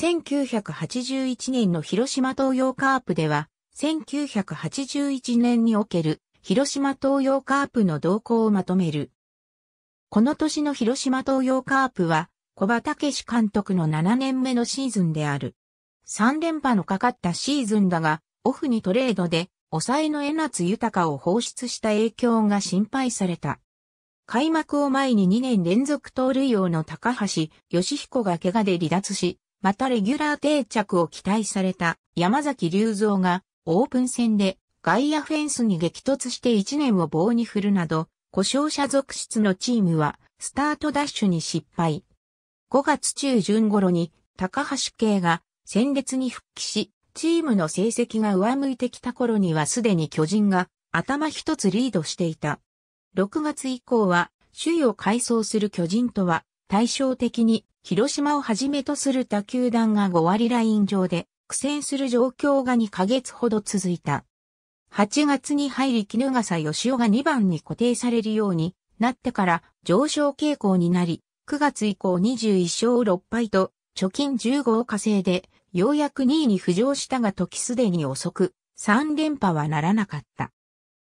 1981年の広島東洋カープでは、1981年における広島東洋カープの動向をまとめる。この年の広島東洋カープは、小葉武史監督の7年目のシーズンである。3連覇のかかったシーズンだが、オフにトレードで、抑えの江夏豊を放出した影響が心配された。開幕を前に2年連続盗塁王の高橋義彦が怪我で離脱し、またレギュラー定着を期待された山崎隆三がオープン戦で外野フェンスに激突して1年を棒に振るなど、故障者続出のチームはスタートダッシュに失敗。5月中旬頃に高橋慶が戦列に復帰し、チームの成績が上向いてきた頃にはすでに巨人が頭一つリードしていた。6月以降は首位を改装する巨人とは対照的に広島をはじめとする他球団が5割ライン上で苦戦する状況が2ヶ月ほど続いた。8月に入り絹笠義雄が2番に固定されるようになってから上昇傾向になり、9月以降21勝6敗と貯金15を稼いで、ようやく2位に浮上したが時すでに遅く、3連覇はならなかった。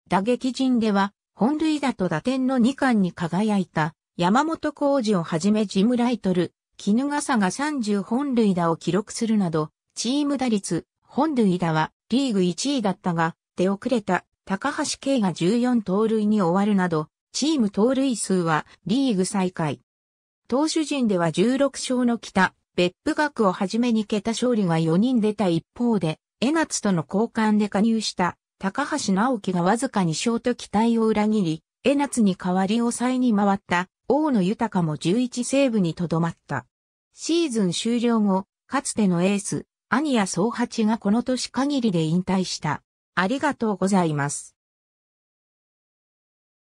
打撃陣では、本塁打と打点の2冠に輝いた山本浩二をはじめジムライトル、絹笠が30本塁打を記録するなど、チーム打率、本塁打はリーグ1位だったが、出遅れた高橋圭が14盗塁に終わるなど、チーム盗塁数はリーグ最下位。投手陣では16勝の北、別府学をはじめに桁勝利が4人出た一方で、江夏との交換で加入した高橋直樹がわずかにショート期待を裏切り、江夏に代わり抑えに回った大野豊も11セーブにとどまった。シーズン終了後、かつてのエース、アニア総八がこの年限りで引退した。ありがとうございます。